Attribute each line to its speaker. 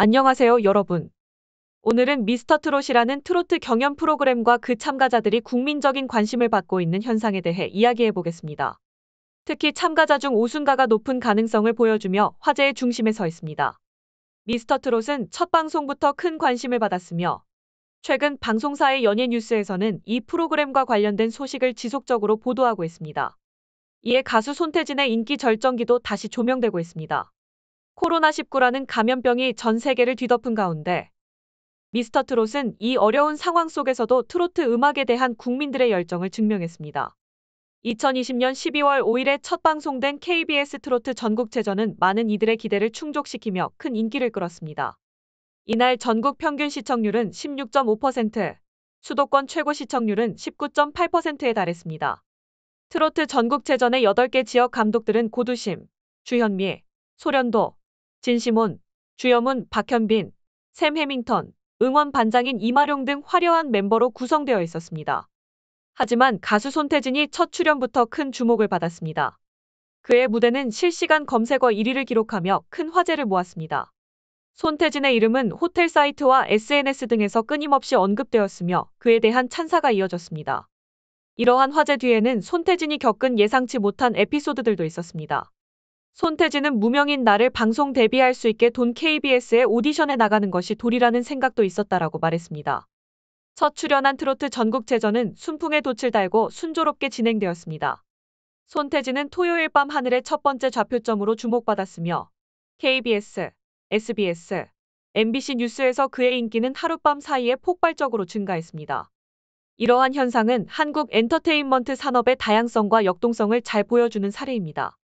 Speaker 1: 안녕하세요 여러분. 오늘은 미스터 트롯이라는 트로트 경연 프로그램과 그 참가자들이 국민적인 관심을 받고 있는 현상에 대해 이야기해 보겠습니다. 특히 참가자 중 오순가가 높은 가능성을 보여주며 화제의 중심에 서 있습니다. 미스터 트롯은 첫 방송부터 큰 관심을 받았으며 최근 방송사의 연예 뉴스에서는 이 프로그램과 관련된 소식을 지속적으로 보도하고 있습니다. 이에 가수 손태진의 인기 절정기도 다시 조명되고 있습니다. 코로나19라는 감염병이 전 세계를 뒤덮은 가운데 미스터 트롯은 이 어려운 상황 속에서도 트로트 음악에 대한 국민들의 열정을 증명했습니다. 2020년 12월 5일에 첫 방송된 KBS 트로트 전국체전은 많은 이들의 기대를 충족시키며 큰 인기를 끌었습니다. 이날 전국 평균 시청률은 16.5%, 수도권 최고 시청률은 19.8%에 달했습니다. 트로트 전국체전의 8개 지역 감독들은 고두심, 주현미, 소련도, 진시몬, 주여문 박현빈, 샘 해밍턴, 응원 반장인 이마룡 등 화려한 멤버로 구성되어 있었습니다. 하지만 가수 손태진이 첫 출연부터 큰 주목을 받았습니다. 그의 무대는 실시간 검색어 1위를 기록하며 큰 화제를 모았습니다. 손태진의 이름은 호텔 사이트와 SNS 등에서 끊임없이 언급되었으며 그에 대한 찬사가 이어졌습니다. 이러한 화제 뒤에는 손태진이 겪은 예상치 못한 에피소드들도 있었습니다. 손태진은 무명인 나를 방송 데뷔할 수 있게 돈 KBS의 오디션에 나가는 것이 도리라는 생각도 있었다라고 말했습니다. 첫 출연한 트로트 전국체전은 순풍의 돛을 달고 순조롭게 진행되었습니다. 손태진은 토요일 밤 하늘의 첫 번째 좌표점으로 주목받았으며 KBS, SBS, MBC 뉴스에서 그의 인기는 하룻밤 사이에 폭발적으로 증가했습니다. 이러한 현상은 한국 엔터테인먼트 산업의 다양성과 역동성을 잘 보여주는 사례입니다.